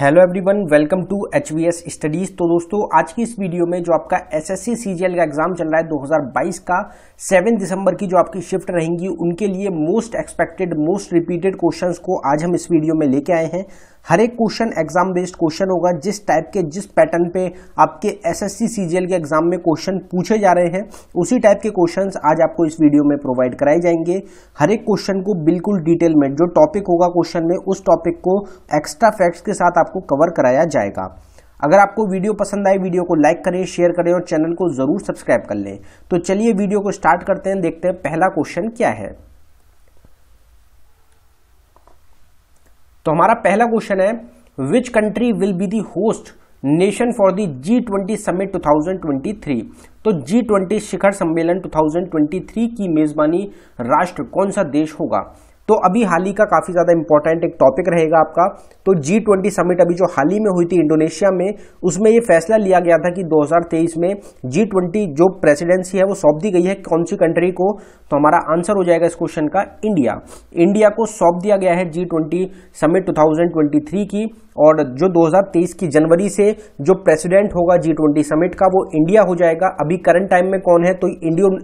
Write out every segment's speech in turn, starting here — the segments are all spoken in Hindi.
hello everyone welcome to H V S studies तो दोस्तों आज की इस वीडियो में जो आपका एस एस सी का एग्जाम चल रहा है 2022 का 7 दिसंबर की जो आपकी शिफ्ट रहेंगी उनके लिए most expected most repeated questions को आज हम इस वीडियो में लेके आए हैं हर एक क्वेश्चन एग्जाम बेस्ड क्वेश्चन होगा जिस टाइप के जिस पैटर्न पे आपके एसएससी सीजीएल के एग्जाम में क्वेश्चन पूछे जा रहे हैं उसी टाइप के क्वेश्चंस आज आपको इस वीडियो में प्रोवाइड कराए जाएंगे हर एक क्वेश्चन को बिल्कुल डिटेल में जो टॉपिक होगा क्वेश्चन में उस टॉपिक को एक्स्ट्रा फैक्ट्स के साथ आपको कवर कराया जाएगा अगर आपको वीडियो पसंद आए वीडियो को लाइक करें शेयर करें और चैनल को जरूर सब्सक्राइब कर लें तो चलिए वीडियो को स्टार्ट करते हैं देखते हैं पहला क्वेश्चन क्या है तो हमारा पहला क्वेश्चन है which country will be the host nation for the G twenty summit three तो जी ट्वेंटी शिखर सम्मेलन 2023 की मेजबानी राष्ट्र कौन सा देश होगा तो अभी हाल ही का काफ़ी ज़्यादा इंपॉर्टेंट एक टॉपिक रहेगा आपका तो जी ट्वेंटी समिट अभी जो हाल ही में हुई थी इंडोनेशिया में उसमें ये फैसला लिया गया था कि 2023 में जी ट्वेंटी जो प्रेसिडेंसी है वो सौंप दी गई है कौन सी कंट्री को तो हमारा आंसर हो जाएगा इस क्वेश्चन का इंडिया इंडिया को सौंप दिया गया है जी ट्वेंटी समिट टू की और जो 2023 की जनवरी से जो प्रेसिडेंट होगा जी ट्वेंटी समिट का वो इंडिया हो जाएगा अभी करंट टाइम में कौन है तो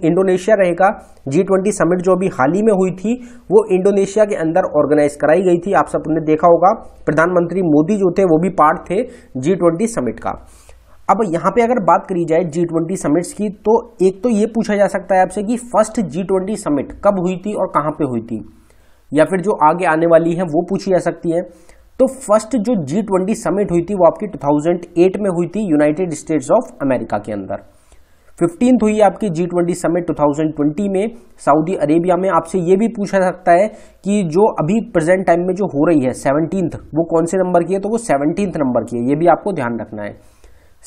इंडोनेशिया रहेगा जी ट्वेंटी समिट जो अभी हाल ही में हुई थी वो इंडोनेशिया इंडोनेशिया के अंदर ऑर्गेनाइज कराई गई थी आप सबने देखा होगा प्रधानमंत्री मोदी जो थे वो भी पार्ट थे जी ट्वेंटी समिट का अब यहाँ पे अगर बात करी जाए जी ट्वेंटी समिट्स की तो एक तो ये पूछा जा सकता है आपसे कि फर्स्ट जी ट्वेंटी समिट कब हुई थी और कहाँ पे हुई थी या फिर जो आगे आने वाली है वो पूछी जा सकती है तो फर्स्ट जो जी ट्वेंटी समिट हुई थी वो आपकी 2008 में हुई थी यूनाइटेड स्टेट्स ऑफ अमेरिका के अंदर फिफ्टींथ हुई आपकी जी ट्वेंटी समिट टू में सऊदी अरेबिया में आपसे ये भी पूछा सकता है कि जो अभी प्रेजेंट टाइम में जो हो रही है सेवनटीन्थ वो कौन से नंबर की है तो वो सेवनटीन्थ नंबर की है ये भी आपको ध्यान रखना है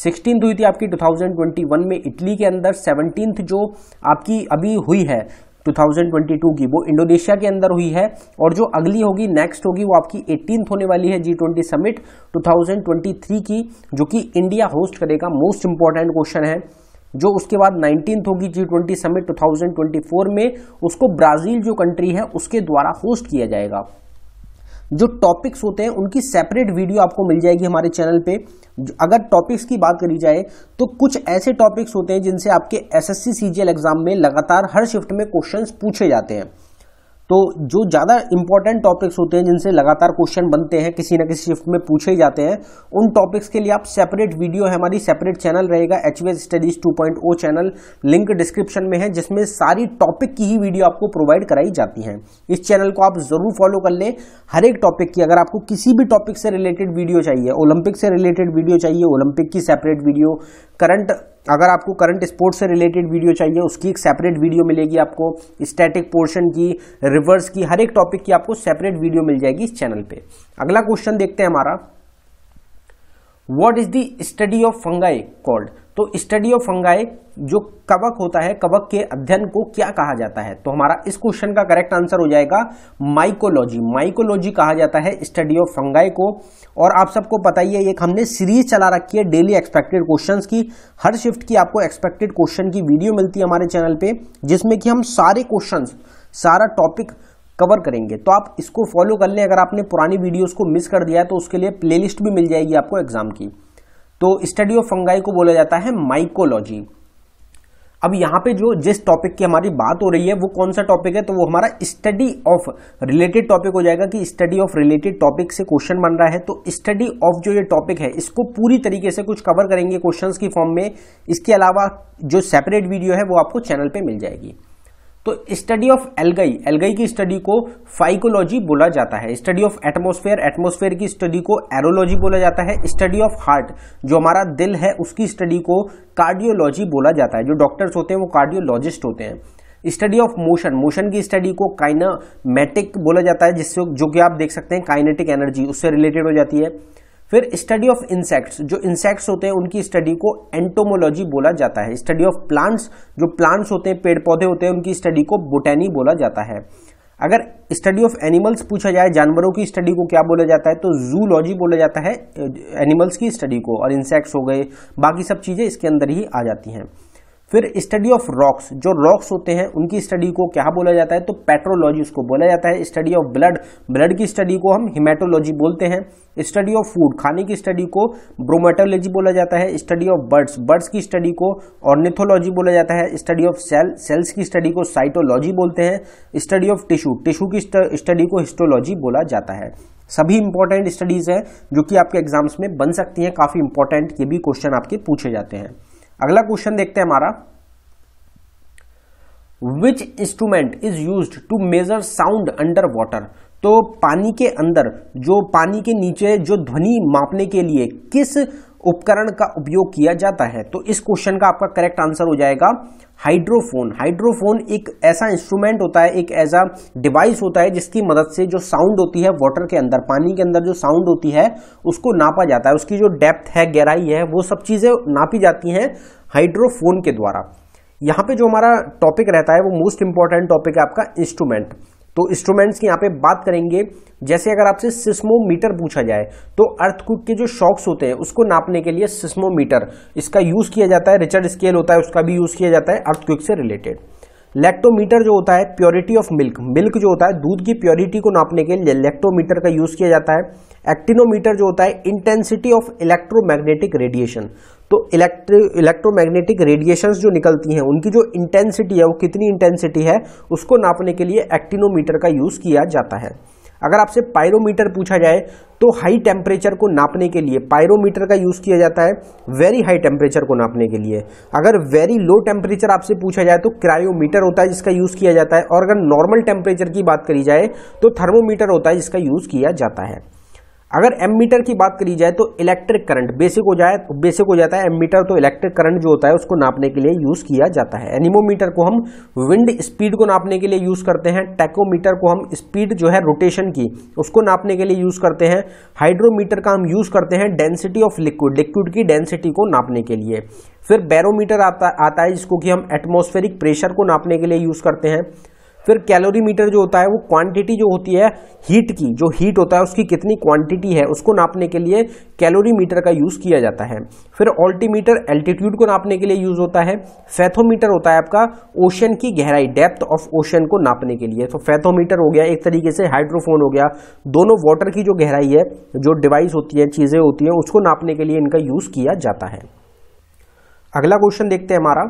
सिक्सटीन हुई थी आपकी 2021 में इटली के अंदर सेवनटीन्थ जो आपकी अभी हुई है 2022 की वो इंडोनेशिया के अंदर हुई है और जो अगली होगी नेक्स्ट होगी वो आपकी एटीन होने वाली है जी ट्वेंटी समिट टू की जो कि इंडिया होस्ट करेगा मोस्ट इंपॉर्टेंट क्वेश्चन है जो उसके बाद नाइनटीन होगी जी ट्वेंटी समिट टू में उसको ब्राजील जो कंट्री है उसके द्वारा होस्ट किया जाएगा जो टॉपिक्स होते हैं उनकी सेपरेट वीडियो आपको मिल जाएगी हमारे चैनल पे अगर टॉपिक्स की बात करी जाए तो कुछ ऐसे टॉपिक्स होते हैं जिनसे आपके एसएससी सीजीएल एग्जाम में लगातार हर शिफ्ट में क्वेश्चंस पूछे जाते हैं तो जो ज़्यादा इंपॉर्टेंट टॉपिक्स होते हैं जिनसे लगातार क्वेश्चन बनते हैं किसी ना किसी शिफ्ट में पूछे जाते हैं उन टॉपिक्स के लिए आप सेपरेट वीडियो है हमारी सेपरेट चैनल रहेगा H V studies two point O channel link description में है जिसमें सारी टॉपिक की ही वीडियो आपको प्रोवाइड कराई जाती है इस चैनल को आप जरूर फॉलो कर लें हर एक टॉपिक की अगर आपको किसी भी टॉपिक से रिलेटेड वीडियो चाहिए ओलंपिक से रिलेटेड वीडियो चाहिए ओलंपिक की सेपरेट वीडियो करंट अगर आपको करंट स्पोर्ट्स से रिलेटेड वीडियो चाहिए उसकी एक सेपरेट वीडियो मिलेगी आपको स्टैटिक पोर्शन की रिवर्स की हर एक टॉपिक की आपको सेपरेट वीडियो मिल जाएगी इस चैनल पे अगला क्वेश्चन देखते हैं हमारा what is the study of fungi called तो स्टडी ऑफ फंगाई जो कवक होता है कवक के अध्ययन को क्या कहा जाता है तो हमारा इस क्वेश्चन का करेक्ट आंसर हो जाएगा माइकोलॉजी माइकोलॉजी कहा जाता है स्टडी ऑफ फंगाई को और आप सबको पता ही है एक हमने सीरीज चला रखी है डेली एक्सपेक्टेड क्वेश्चंस की हर शिफ्ट की आपको एक्सपेक्टेड क्वेश्चन की वीडियो मिलती है हमारे चैनल पर जिसमें कि हम सारे क्वेश्चन सारा टॉपिक कवर करेंगे तो आप इसको फॉलो कर लें अगर आपने पुरानी वीडियोस को मिस कर दिया है तो उसके लिए प्लेलिस्ट भी मिल जाएगी आपको एग्जाम की तो स्टडी ऑफ फंगाई को बोला जाता है माइकोलॉजी अब यहां पे जो जिस टॉपिक की हमारी बात हो रही है वो कौन सा टॉपिक है तो वो हमारा स्टडी ऑफ रिलेटेड टॉपिक हो जाएगा कि स्टडी ऑफ रिलेटेड टॉपिक से क्वेश्चन बन रहा है तो स्टडी ऑफ जो ये टॉपिक है इसको पूरी तरीके से कुछ कवर करेंगे क्वेश्चंस की फॉर्म में इसके अलावा जो सेपरेट वीडियो है वो आपको चैनल पर मिल जाएगी तो स्टडी ऑफ एलगई एलगई की स्टडी को फाइकोलॉजी बोला जाता है स्टडी ऑफ एटमोस्फेयर एटमोस्फेयर की स्टडी को एरोलॉजी बोला जाता है स्टडी ऑफ हार्ट जो हमारा दिल है उसकी स्टडी को कार्डियोलॉजी बोला जाता है जो डॉक्टर्स होते हैं वो कार्डियोलॉजिस्ट होते हैं स्टडी ऑफ मोशन मोशन की स्टडी को काइनामेटिक बोला जाता है जिससे जो कि आप देख सकते हैं काइनेटिक एनर्जी उससे रिलेटेड हो जाती है फिर स्टडी ऑफ इंसेक्ट्स जो इंसेक्ट्स होते हैं उनकी स्टडी को एंटोमोलॉजी बोला जाता है स्टडी ऑफ प्लांट्स जो प्लांट्स होते हैं पेड़ पौधे होते हैं उनकी स्टडी को बोटेनी बोला जाता है अगर स्टडी ऑफ एनिमल्स पूछा जाए जानवरों की स्टडी को क्या बोला जाता है तो जूलॉजी बोला जाता है एनिमल्स की स्टडी को और इंसेक्ट्स हो गए बाकी सब चीज़ें इसके अंदर ही आ जाती हैं फिर स्टडी ऑफ रॉक्स जो रॉक्स होते हैं उनकी स्टडी को क्या बोला जाता है तो पेट्रोलॉजी उसको बोला जाता है स्टडी ऑफ ब्लड ब्लड की स्टडी को हम हिमेटोलॉजी बोलते हैं स्टडी ऑफ फूड खाने की स्टडी को ब्रोमेटोलॉजी बोला जाता है स्टडी ऑफ बर्ड्स बर्ड्स की स्टडी को ऑर्निथोलॉजी बोला जाता है स्टडी ऑफ सेल सेल्स की स्टडी को साइटोलॉजी बोलते हैं स्टडी ऑफ टिश्यू टिश्यू की स्टडी को हिस्टोलॉजी बोला जाता है सभी इंपॉर्टेंट स्टडीज हैं जो कि आपके एग्जाम्स में बन सकती हैं काफ़ी इंपॉर्टेंट ये भी क्वेश्चन आपके पूछे जाते हैं अगला क्वेश्चन देखते हैं हमारा which instrument is use to measure sound under water तो पानी के अंदर जो पानी के नीचे जो ध्वनि मापने के लिए किस उपकरण का उपयोग किया जाता है तो इस क्वेश्चन का आपका करेक्ट आंसर हो जाएगा हाइड्रोफोन हाइड्रोफोन एक ऐसा इंस्ट्रूमेंट होता है एक ऐसा डिवाइस होता है जिसकी मदद से जो साउंड होती है वाटर के अंदर पानी के अंदर जो साउंड होती है उसको नापा जाता है उसकी जो डेप्थ है गहराई है वो सब चीज़ें नापी जाती हैं हाइड्रोफोन के द्वारा यहाँ पे जो हमारा टॉपिक रहता है वो मोस्ट इंपॉर्टेंट टॉपिक है आपका इंस्ट्रूमेंट तो इंस्ट्रूमेंट्स की यहाँ पे बात करेंगे जैसे अगर आपसे सिस्मोमीटर पूछा जाए तो अर्थक्विक के जो शॉक्स होते हैं उसको नापने के लिए सिस्मोमीटर इसका यूज किया जाता है रिचर्ड स्केल होता है उसका भी यूज किया जाता है अर्थक्विक से रिलेटेड लेक्टोमीटर जो होता है प्योरिटी ऑफ मिल्क मिल्क जो होता है दूध की प्योरिटी को नापने के लिए लेक्टोमीटर का यूज किया जाता है एक्टिनोमीटर जो होता है इंटेंसिटी ऑफ इलेक्ट्रोमैग्नेटिक रेडिएशन तो इलेक्ट्रो इलेक्ट्रोमैग्नेटिक रेडिएशंस जो निकलती हैं उनकी जो इंटेंसिटी है वो कितनी इंटेंसिटी है उसको नापने के लिए एक्टिनोमीटर का यूज़ किया जाता है अगर आपसे पायरोमीटर पूछा जाए तो हाई टेम्परेचर को नापने के लिए पायरोमीटर का यूज़ किया जाता है वेरी हाई टेम्परेचर को नापने के लिए अगर वेरी लो टेम्परेचर आपसे पूछा जाए तो क्रायोमीटर होता है जिसका यूज़ किया जाता है और अगर नॉर्मल टेम्परेचर की बात करी जाए तो थर्मोमीटर होता है जिसका यूज़ किया जाता है अगर एम मीटर की बात करी जाए तो इलेक्ट्रिक करंट बेसिक हो जाए बेसिक हो जाता है एम मीटर तो इलेक्ट्रिक करंट जो होता है उसको नापने के लिए यूज किया जाता है एनिमोमीटर को हम विंड स्पीड को नापने के लिए यूज करते हैं टैकोमीटर को हम स्पीड जो है रोटेशन की उसको नापने के लिए यूज करते हैं हाइड्रोमीटर का हम यूज करते हैं डेंसिटी ऑफ लिक्विड लिक्विड की डेंसिटी को नापने के लिए फिर बैरोमीटर आता आता है जिसको कि हम एटमोस्फेरिक प्रेशर को नापने के लिए यूज करते हैं फिर कैलोरी मीटर जो होता है वो क्वांटिटी जो होती है हीट की जो हीट होता है उसकी कितनी क्वांटिटी है उसको नापने के लिए कैलोरी मीटर का यूज़ किया जाता है फिर ऑल्टीमीटर एल्टीट्यूड को नापने के लिए यूज़ होता है फैथोमीटर होता है आपका ओशन की गहराई डेप्थ ऑफ ओशन को नापने के लिए तो फैथोमीटर हो गया एक तरीके से हाइड्रोफोन हो गया दोनों वाटर की जो गहराई है जो डिवाइस होती है चीज़ें होती हैं उसको नापने के लिए इनका यूज़ किया जाता है अगला क्वेश्चन देखते हैं हमारा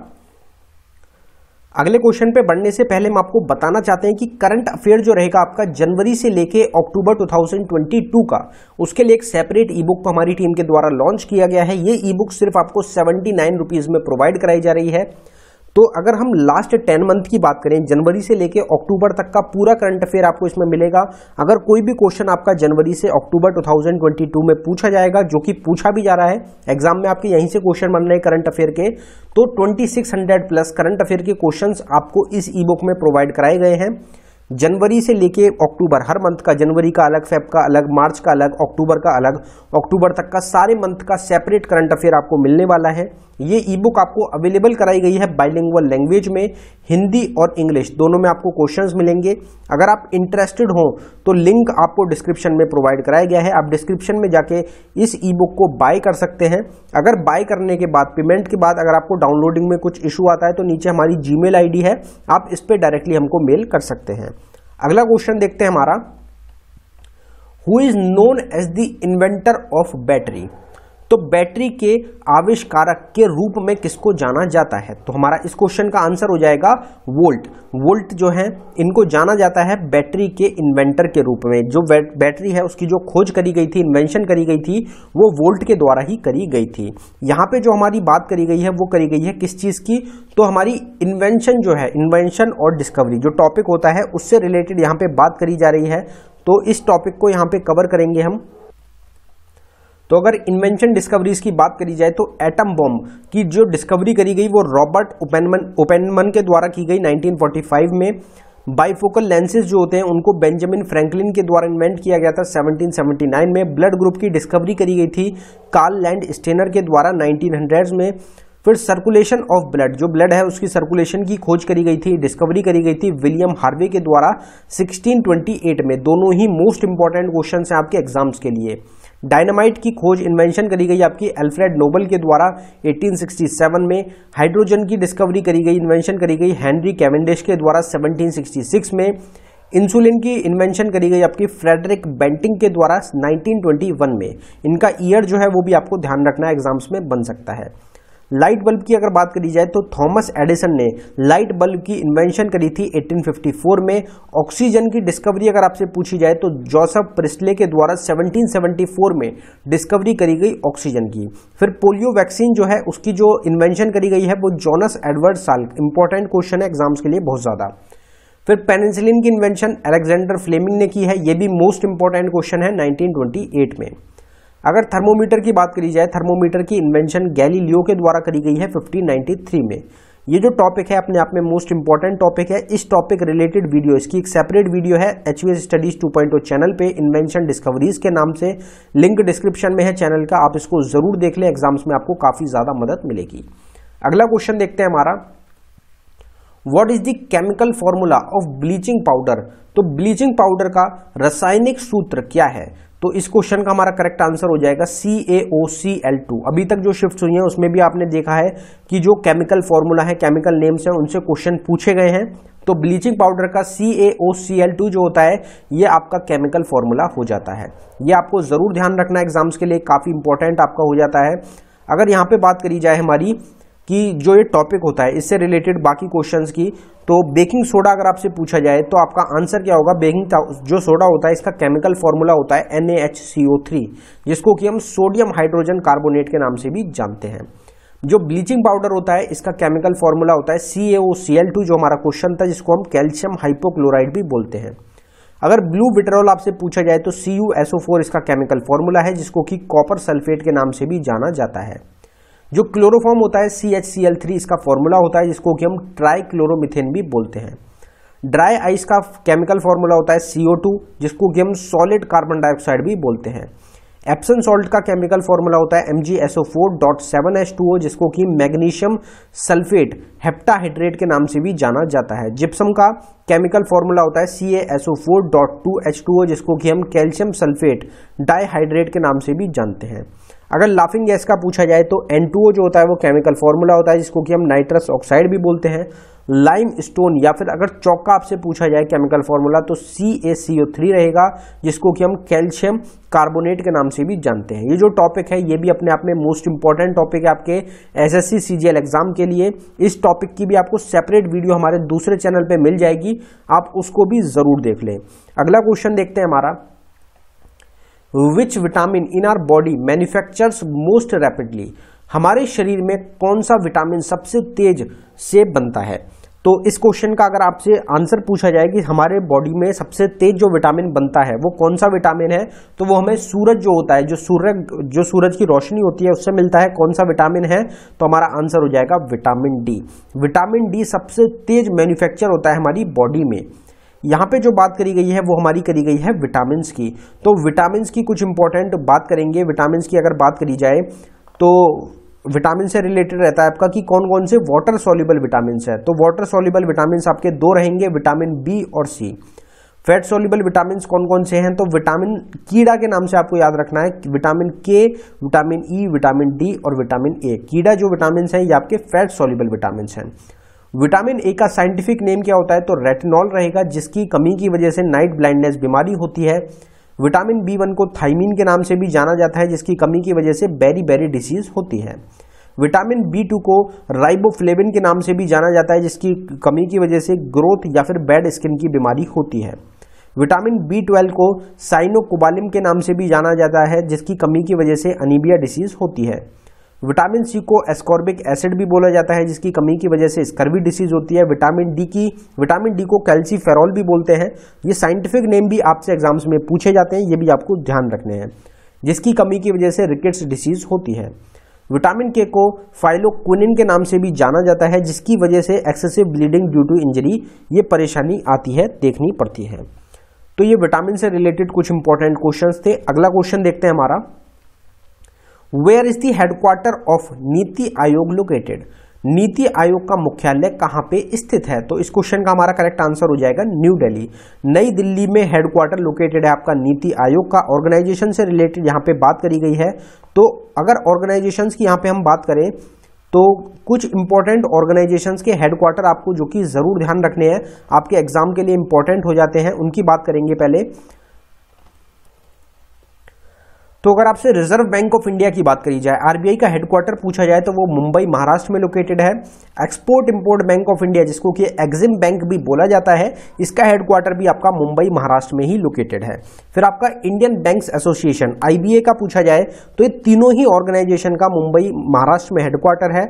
अगले क्वेश्चन पे बढ़ने से पहले हम आपको बताना चाहते हैं कि करंट अफेयर जो रहेगा आपका जनवरी से लेके अक्टूबर 2022 का उसके लिए एक सेपरेट ई बुक को हमारी टीम के द्वारा लॉन्च किया गया है ये ई बुक सिर्फ आपको सेवेंटी नाइन में प्रोवाइड कराई जा रही है तो अगर हम लास्ट टेन मंथ की बात करें जनवरी से लेकर अक्टूबर तक का पूरा करंट अफेयर आपको इसमें मिलेगा अगर कोई भी क्वेश्चन आपका जनवरी से अक्टूबर 2022 में पूछा जाएगा जो कि पूछा भी जा रहा है एग्जाम में आपके यहीं से क्वेश्चन बन रहे हैं करंट अफेयर के तो 2600 प्लस करंट अफेयर के क्वेश्चन आपको इस ई बुक में प्रोवाइड कराए गए हैं जनवरी से लेके अक्टूबर हर मंथ का जनवरी का अलग फेब का अलग मार्च का अलग अक्टूबर का अलग अक्टूबर तक का सारे मंथ का सेपरेट करंट अफेयर आपको मिलने वाला है ये ई बुक आपको अवेलेबल कराई गई है बाइलिंगुअल लैंग्वेज में हिंदी और इंग्लिश दोनों में आपको क्वेश्चंस मिलेंगे अगर आप इंटरेस्टेड हो तो लिंक आपको डिस्क्रिप्शन में प्रोवाइड कराया गया है आप डिस्क्रिप्शन में जाके इस ई बुक को बाय कर सकते हैं अगर बाय करने के बाद पेमेंट के बाद अगर आपको डाउनलोडिंग में कुछ इशू आता है तो नीचे हमारी जी मेल है आप इस पर डायरेक्टली हमको मेल कर सकते हैं अगला क्वेश्चन देखते हैं हमारा who is known as the inventor of battery तो बैटरी के आविष्कारक के रूप में किसको जाना जाता है तो हमारा इस क्वेश्चन का आंसर हो जाएगा वोल्ट वोल्ट जो है इनको जाना जाता है बैटरी के इन्वेंटर के रूप में जो बैटरी है उसकी जो खोज करी गई थी इन्वेंशन करी गई थी वो वोल्ट के द्वारा ही करी गई थी यहाँ पे जो हमारी बात करी गई है वो करी गई है किस चीज़ की तो हमारी इन्वेंशन जो है इन्वेंशन और डिस्कवरी जो टॉपिक होता है उससे रिलेटेड यहाँ पर बात करी जा रही है तो इस टॉपिक को यहाँ पर कवर करेंगे हम तो अगर इन्वेंशन डिस्कवरीज की बात करी जाए तो एटम बॉम्ब की जो डिस्कवरी करी गई वो रॉबर्ट ओपेनमन ओपेनमन के द्वारा की गई 1945 में बाईफोकल लेंसेज जो होते हैं उनको बेंजामिन फ्रैंकलिन के द्वारा इन्वेंट किया गया था 1779 में ब्लड ग्रुप की डिस्कवरी करी गई थी कार्ल लैंड स्टेनर के द्वारा नाइनटीन में फिर सर्कुलेशन ऑफ ब्लड जो ब्लड है उसकी सर्कुलेशन की खोज करी गई थी डिस्कवरी करी गई थी विलियम हार्वे के द्वारा 1628 में दोनों ही मोस्ट इंपॉर्टेंट क्वेश्चन हैं आपके एग्जाम्स के लिए डायनामाइट की खोज इन्वेंशन करी गई आपकी एल्फ्रेड नोबल के द्वारा 1867 में हाइड्रोजन की डिस्कवरी करी गई इन्वेंशन करी गई हेनरी कैवेंडिश के द्वारा 1766 में इंसुलिन की इन्वेंशन करी गई आपकी फ्रेडरिक बेंटिंग के द्वारा 1921 में इनका ईयर जो है वो भी आपको ध्यान रखना एग्जाम्स में बन सकता है लाइट बल्ब की अगर बात करी जाए तो थॉमस एडिसन ने लाइट बल्ब की इन्वेंशन करी थी 1854 में ऑक्सीजन की डिस्कवरी अगर आपसे पूछी जाए तो जोसफ प्रिस्ले के द्वारा 1774 में डिस्कवरी करी गई ऑक्सीजन की फिर पोलियो वैक्सीन जो है उसकी जो इन्वेंशन करी गई है वो Jonas Edward Salk important question है एग्जाम्स के लिए बहुत ज़्यादा फिर पेनिसिलिन की इन्वेंशन अलेक्जेंडर फ्लेमिंग ने की है ये भी मोस्ट इंपॉर्टेंट क्वेश्चन है 1928 में अगर थर्मोमीटर की बात करी जाए थर्मोमीटर की इन्वेंशन गैलीलियो के द्वारा करी गई है 1593 में ये जो टॉपिक है अपने आप में मोस्ट इंपॉर्टेंट टॉपिक है इस टॉपिक रिलेटेड वीडियो इसकी एक सेपरेट वीडियो है एच स्टडीज 2.0 चैनल पे इन्वेंशन डिस्कवरीज के नाम से लिंक डिस्क्रिप्शन में है चैनल का आप इसको जरूर देख लें एग्जाम्स में आपको काफी ज्यादा मदद मिलेगी अगला क्वेश्चन देखते हैं हमारा what is the chemical formula of bleaching powder तो ब्लीचिंग पाउडर का रासायनिक सूत्र क्या है तो इस क्वेश्चन का हमारा करेक्ट आंसर हो जाएगा सी ए ओ सी एल टू अभी तक जो शिफ्ट हुई है उसमें भी आपने देखा है कि जो केमिकल फॉर्मूला है केमिकल नेम्स हैं उनसे क्वेश्चन पूछे गए हैं तो ब्लीचिंग पाउडर का सी ए ओ सी एल टू जो होता है ये आपका केमिकल फॉर्मूला हो जाता है ये आपको ज़रूर ध्यान रखना एग्जाम्स के लिए काफ़ी इंपॉर्टेंट आपका हो जाता है अगर यहाँ पे बात करी जाए हमारी कि जो ये टॉपिक होता है इससे रिलेटेड बाकी क्वेश्चंस की तो बेकिंग सोडा अगर आपसे पूछा जाए तो आपका आंसर क्या होगा बेकिंग जो सोडा होता है इसका केमिकल फॉर्मूला होता है एन जिसको कि हम सोडियम हाइड्रोजन कार्बोनेट के नाम से भी जानते हैं जो ब्लीचिंग पाउडर होता है इसका केमिकल फॉर्मूला होता है सी जो हमारा क्वेश्चन था जिसको हम कैल्शियम हाइपोक्लोराइड भी बोलते हैं अगर ब्लू विट्रोल आपसे पूछा जाए तो सी इसका केमिकल फॉर्मूला है जिसको कि कॉपर सल्फेट के नाम से भी जाना जाता है जो क्लोरोफॉर्म होता है C H C L three इसका फॉर्मूला होता है जिसको कि हम ट्राई क्लोरोमिथेन भी बोलते हैं ड्राई आइस का केमिकल फॉर्मूला होता है सी ओ टू जिसको कि हम सॉलिड कार्बन डाइऑक्साइड भी बोलते हैं एप्सन सॉल्ट का केमिकल फॉर्मूला होता है M G S O four dot seven H two O जिसको कि मैग्नीशियम सल्फेट हेप्टाहाइड्रेट के नाम से भी जाना जाता है जिप्सम का केमिकल फॉर्मूला होता है C A S O four dot two H two O जिसको कि हम कैल्शियम सल्फेट डाईहाइड्रेट के नाम से भी जानते हैं अगर लाफिंग गैस का पूछा जाए तो एन जो होता है वो केमिकल फॉर्मूला होता है जिसको कि हम नाइट्रस ऑक्साइड भी बोलते हैं लाइम स्टोन या फिर अगर चौका आपसे पूछा जाए केमिकल फॉर्मूला तो सी ए सी ओ थ्री रहेगा जिसको कि हम कैल्शियम कार्बोनेट के नाम से भी जानते हैं ये जो टॉपिक है ये भी अपने आप में मोस्ट इंपॉर्टेंट टॉपिक है आपके एस जी एल एग्जाम के लिए इस टॉपिक की भी आपको सेपरेट वीडियो हमारे दूसरे चैनल पर मिल जाएगी आप उसको भी ज़रूर देख लें अगला क्वेश्चन देखते हैं हमारा which vitamin in our body manufactures most rapidly हमारे शरीर में कौन सा विटामिन सबसे तेज से बनता है तो इस क्वेश्चन का अगर आपसे आंसर पूछा जाए कि हमारे बॉडी में सबसे तेज जो विटामिन बनता है वो कौन सा विटामिन है तो वो हमें सूरज जो होता है जो सूरज जो सूरज की रोशनी होती है उससे मिलता है कौन सा विटामिन है तो हमारा आंसर हो जाएगा विटामिन डी विटामिन डी सबसे तेज मैन्युफैक्चर होता है हमारी बॉडी में यहाँ पे जो बात करी गई है वो हमारी करी गई है विटामिन की तो विटामिन की कुछ इंपॉर्टेंट बात करेंगे विटामिन की अगर बात करी जाए तो विटामिन से रिलेटेड रहता है आपका कि कौन कौन से वाटर सोल्यूबल विटामिन है तो वाटर सोल्यूबल विटामिन आपके दो रहेंगे विटामिन बी और सी फैट सोल्यूबल विटामिन कौन कौन से हैं तो विटामिन कीड़ा के नाम से आपको याद रखना है vitamin K vitamin E e, vitamin D और विटामिन ए कीड़ा जो विटामिन हैं ये आपके फैट सोल्यूबल विटामिन हैं विटामिन ए का साइंटिफिक नेम क्या होता है तो रेटिनॉल रहेगा जिसकी कमी की वजह से नाइट ब्लाइंडनेस बीमारी होती है विटामिन बी वन को थाइमिन के नाम से भी जाना जाता है जिसकी कमी की वजह से बेरी बेरी डिसीज होती है विटामिन बी टू को राइबोफ्लेविन के नाम से भी जाना जाता है जिसकी कमी की वजह से ग्रोथ या फिर बैड स्किन की बीमारी होती है विटामिन बी ट्वेल्व को साइनोकोबालिम के नाम से भी जाना जाता है जिसकी कमी की वजह से अनिबिया डिसीज होती है विटामिन सी को एस्कॉर्बिक एसिड भी बोला जाता है जिसकी कमी की वजह से स्कर्वी डिसीज होती है विटामिन डी की विटामिन डी को कैल्सीफेरॉल भी बोलते हैं ये साइंटिफिक नेम भी आपसे एग्जाम्स में पूछे जाते हैं ये भी आपको ध्यान रखने हैं जिसकी कमी की वजह से रिकेट्स डिसीज होती है विटामिन के को फाइलोक्विनिन के नाम से भी जाना जाता है जिसकी वजह से excessive bleeding due to injury ये परेशानी आती है देखनी पड़ती है तो ये विटामिन से रिलेटेड कुछ इंपॉर्टेंट क्वेश्चंस थे अगला क्वेश्चन देखते हैं हमारा where is the headquarter of NITI Aayog located नीति आयोग का मुख्यालय कहाँ पे स्थित है तो इस क्वेश्चन का हमारा करेक्ट आंसर हो जाएगा न्यू दिल्ली नई दिल्ली में हेडक्वार्टर लोकेटेड है आपका नीति आयोग का ऑर्गेनाइजेशन से रिलेटेड यहाँ पे बात करी गई है तो अगर ऑर्गेनाइजेशन की यहाँ पे हम बात करें तो कुछ इंपॉर्टेंट ऑर्गेनाइजेशन के हेडक्वार्टर आपको जो कि ज़रूर ध्यान रखने हैं आपके एग्जाम के लिए इंपॉर्टेंट हो जाते हैं उनकी बात करेंगे पहले तो अगर आपसे रिजर्व बैंक ऑफ इंडिया की बात करी जाए आरबीआई का हेडक्वार्टर पूछा जाए तो वो मुंबई महाराष्ट्र में लोकेटेड है export import bank of India जिसको कि एग्जिम बैंक भी बोला जाता है इसका हेडक्वार्टर भी आपका मुंबई महाराष्ट्र में ही लोकेटेड है फिर आपका इंडियन बैंक्स एसोसिएशन आईबीए का पूछा जाए तो ये तीनों ही ऑर्गेनाइजेशन का मुंबई महाराष्ट्र में हेडक्वार्टर है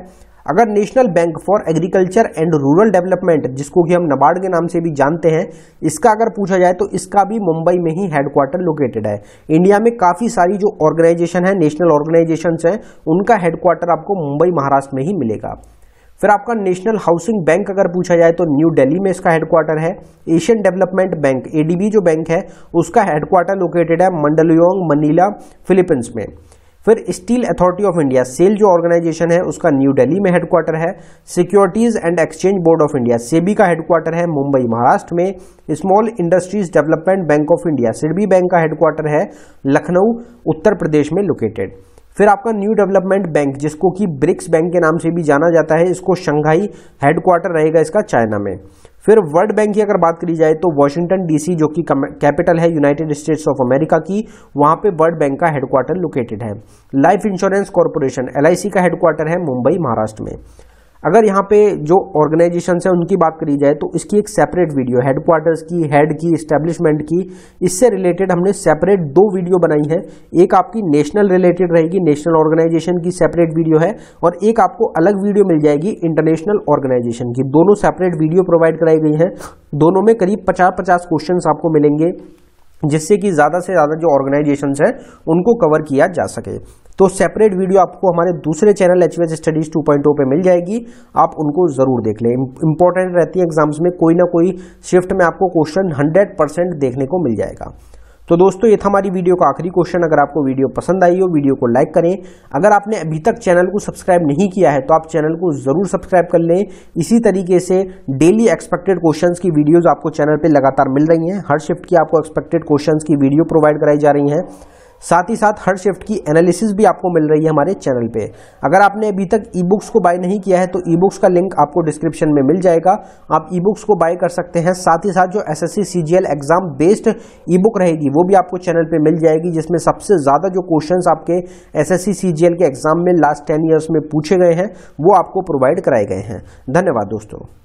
अगर national bank for agriculture and rural development जिसको कि हम नबार्ड के नाम से भी जानते हैं इसका अगर पूछा जाए तो इसका भी मुंबई में ही हेडक्वार्टर लोकेटेड है इंडिया में काफ़ी सारी जो ऑर्गेनाइजेशन है नेशनल ऑर्गेनाइजेशन हैं उनका हेडक्वार्टर आपको मुंबई महाराष्ट्र में ही मिलेगा फिर आपका नेशनल हाउसिंग बैंक अगर पूछा जाए तो न्यू दिल्ली में इसका हेडक्वार्टर है एशियन डेवलपमेंट बैंक एडीबी जो बैंक है उसका हेडक्वार्टर लोकेटेड है मंडलयोंग मनीला फिलीपींस में फिर steel authority of India SAIL जो ऑर्गेनाइजेशन है उसका न्यू दिल्ली में हेडक्वार्टर है securities and exchange board of India SEBI का हेडक्वार्टर है मुंबई महाराष्ट्र में small industries development bank of India SIDBI bank का हेडक्वार्टर है लखनऊ उत्तर प्रदेश में लोकेटेड फिर आपका न्यू डेवलपमेंट बैंक जिसको कि ब्रिक्स बैंक के नाम से भी जाना जाता है इसको शंघाई हेडक्वार्टर रहेगा इसका चाइना में फिर वर्ल्ड बैंक की अगर बात करी जाए तो वॉशिंगटन डीसी जो कि कैपिटल है यूनाइटेड स्टेट्स ऑफ अमेरिका की वहां पे वर्ल्ड बैंक का हेडक्वार्टर लोकेटेड है लाइफ इंश्योरेंस कॉरपोरेशन एल का हेडक्वार्टर है मुंबई महाराष्ट्र में अगर यहाँ पे जो ऑर्गेनाइजेशन है उनकी बात करी जाए तो इसकी एक सेपरेट वीडियो हेडक्वार्टर्स की हेड की इस्टेब्लिशमेंट की इससे रिलेटेड हमने सेपरेट दो वीडियो बनाई है एक आपकी नेशनल रिलेटेड रहेगी नेशनल ऑर्गेनाइजेशन की सेपरेट वीडियो है और एक आपको अलग वीडियो मिल जाएगी इंटरनेशनल ऑर्गेनाइजेशन की दोनों सेपरेट वीडियो प्रोवाइड कराई गई हैं दोनों में करीब पचास पचास क्वेश्चन आपको मिलेंगे जिससे कि ज़्यादा से ज़्यादा जो ऑर्गेनाइजेशंस हैं उनको कवर किया जा सके तो सेपरेट वीडियो आपको हमारे दूसरे चैनल एच स्टडीज 2.0 पे मिल जाएगी आप उनको जरूर देख लें इंपॉर्टेंट रहती है एग्जाम्स में कोई ना कोई शिफ्ट में आपको क्वेश्चन 100 परसेंट देखने को मिल जाएगा तो दोस्तों ये था हमारी वीडियो का आखिरी क्वेश्चन अगर आपको वीडियो पसंद आई हो वीडियो को लाइक करें अगर आपने अभी तक चैनल को सब्सक्राइब नहीं किया है तो आप चैनल को जरूर सब्सक्राइब कर लें इसी तरीके से डेली एक्सपेक्टेड क्वेश्चंस की वीडियोस आपको चैनल पे लगातार मिल रही हैं हर शिफ्ट की आपको एक्सपेक्टेड क्वेश्चन की वीडियो प्रोवाइड कराई जा रही है साथ ही साथ हर शिफ्ट की एनालिसिस भी आपको मिल रही है हमारे चैनल पे अगर आपने अभी तक ई बुक्स को बाय नहीं किया है तो ई बुक्स का लिंक आपको डिस्क्रिप्शन में मिल जाएगा आप ई बुक्स को बाय कर सकते हैं साथ ही साथ जो S S C exam based e book रहेगी वो भी आपको चैनल पर मिल जाएगी जिसमें सबसे ज़्यादा जो क्वेश्चन आपके एस एस सी के एग्जाम में लास्ट टेन ईयर्स में पूछे गए हैं वो आपको प्रोवाइड कराए गए हैं धन्यवाद दोस्तों